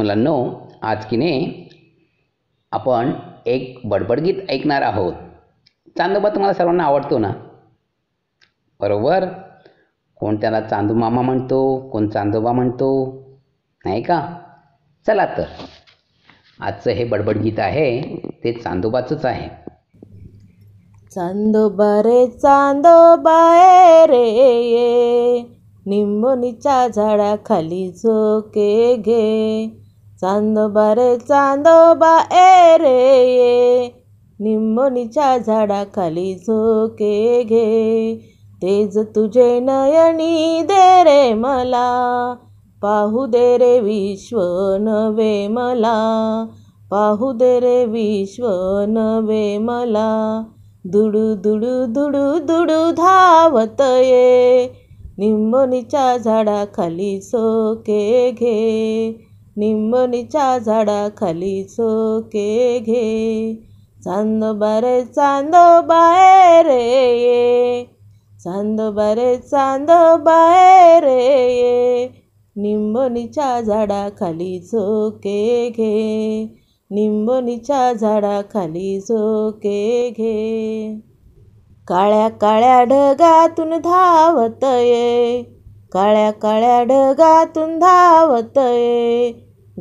मुलांनो आज की नाही आपण एक बडबडगीत ऐकणार आहोत चांदोबा तुम्हाला सर्वांना आवडतो ना बरोबर कोण त्याला चांदू मामा म्हणतो कोण चांदोबा म्हणतो नाही का चला तर आजचं हे बडबडगीत आहे ते चांदोबाचंच आहे चांदोबा रे चांदोबा रे निंबोनीच्या झाडाखाली झोके घे चांदोबा रे चांदोबा ए रे ये झाडा खाली सोके घे तेज तुझे नयनी दे रे मला पाहू दे रे विश्व नवे मला पाहू दे रे विश्व नवे मला दुडू दुडू दुडू दुडू धावत ये झाडा खाली सोके घे झाडा खाली झोके घे चांद बारे चांदो बाहेर ये चांद बारे चांद बाहेर ये झाडा खाली झोके घे झाडा खाली झोके घे काळ्या काळ्या ढगातून धावत ये काळ्या काळ्या ढगातून धावतय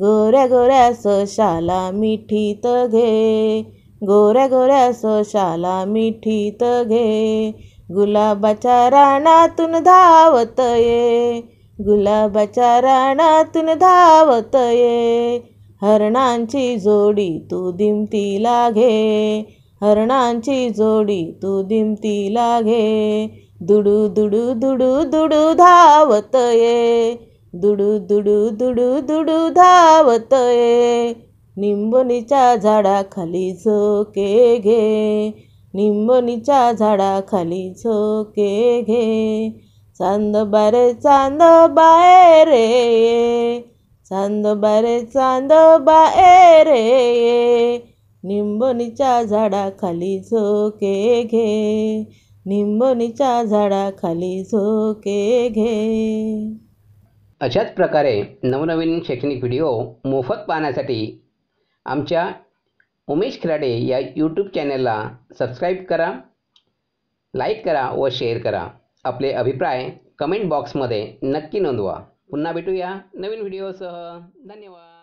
गोऱ्या गोऱ्या सशाला मिठीत घे गोऱ्या गोऱ्या सशाला मिठीत घे गुलाबाच्या रानातून धावतये गुलाबाच्या रानातून धावतये हरणांची जोडी तू दिमती लागे हरणांची जोडी तू दिमती लागे दुडू दुडू दुडू दुडू धावत ये दुडू दुडू दुडू दुडू धावत ये निंबोनीच्या झाडाखाली झोके घे निंबोनीच्या झाडाखाली झोके घे चांद बारे चांद बाय रे चांद बारे चांद बाय रे झाडा खाली झोके घे निंबोनीच्या झाडाखाली झोके घे अशाच प्रकारे नवनवीन शैक्षणिक व्हिडिओ मोफत पाहण्यासाठी आमच्या उमेश खिराडे या यूट्यूब चॅनलला सबस्क्राईब करा लाईक करा व शेअर करा आपले अभिप्राय कमेंट बॉक्समध्ये नक्की नोंदवा पुन्हा भेटूया नवीन व्हिडिओसह धन्यवाद